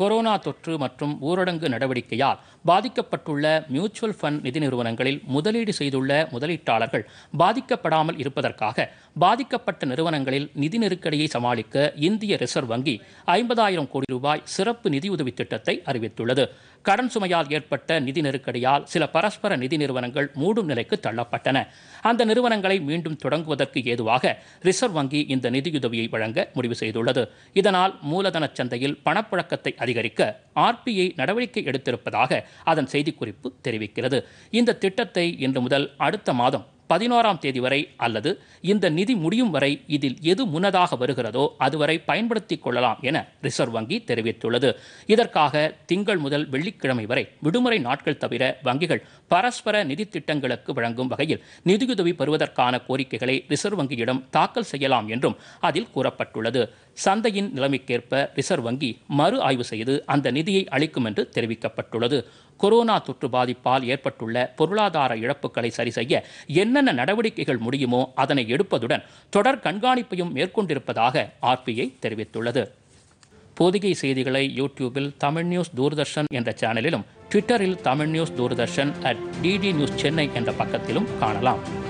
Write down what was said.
corona தொற்று மற்றும் ஊரடங்கு நடவடிக்கையால் பாதிக்கப்பட்டுள்ள மியூச்சுவல் ஃபண்ட் நிதி நிறுவனங்களில் முதலீடு செய்துள்ள முதலீட்டாளர்கள் பாதிக்கப்படாமல் இருப்பதற்காக பாதிக்கப்பட்ட நிறுவனங்களில் நிதி நெருக்கடியை சமாளிக்க இந்திய ரிசர்வ் வங்கி ஐம்பதாயிரம் கோடி ரூபாய் சிறப்பு நிதியுதவி திட்டத்தை அறிவித்துள்ளது கடன் சுமையால் ஏற்பட்ட நிதி நெருக்கடியால் சில பரஸ்பர நிதி நிறுவனங்கள் மூடும் நிலைக்கு தள்ளப்பட்டன அந்த நிறுவனங்களை மீண்டும் தொடங்குவதற்கு ஏதுவாக ரிசர்வ் வங்கி இந்த நிதியுதவியை வழங்க முடிவு செய்துள்ளது இதனால் மூலதன சந்தையில் பணப்புழக்கத்தை அதிகரிக்க ஆர்பிஐ நடவடிக்கை எடுத்திருப்பதாக அதன் செய்திக்குறிப்பு தெரிவிக்கிறது இந்த திட்டத்தை இன்று முதல் அடுத்த மாதம் பதினோராம் தேதி வரை அல்லது இந்த நிதி முடியும் வரை இதில் எது முன்னதாக வருகிறதோ அதுவரை பயன்படுத்திக் கொள்ளலாம் என ரிசர்வ் வங்கி தெரிவித்துள்ளது இதற்காக திங்கள் முதல் வெள்ளிக்கிழமை வரை விடுமுறை நாட்கள் தவிர வங்கிகள் பரஸ்பர நிதி திட்டங்களுக்கு வழங்கும் வகையில் நிதியுதவி பெறுவதற்கான கோரிக்கைகளை ரிசர்வ் வங்கியிடம் தாக்கல் செய்யலாம் என்றும் அதில் கூறப்பட்டுள்ளது சந்தையின் நிலைமைக்கேற்ப ரிசர்வ் வங்கி மறு ஆய்வு செய்து அந்த நிதியை அளிக்கும் என்று தெரிவிக்கப்பட்டுள்ளது கொரோனா தொற்று பாதிப்பால் ஏற்பட்டுள்ள பொருளாதார இழப்புகளை செய்ய என்னென்ன நடவடிக்கைகள் முடியுமோ அதனை எடுப்பதுடன் தொடர் கண்காணிப்பையும் மேற்கொண்டிருப்பதாக ஆர்பிஐ தெரிவித்துள்ளது பொதிகை செய்திகளை யூடியூபில் தமிழ் நியூஸ் தூர்தர்ஷன் என்ற சேனலிலும் ட்விட்டரில் Tamil news Doordarshan at DD news Chennai என்ற பக்கத்திலும் காணலாம்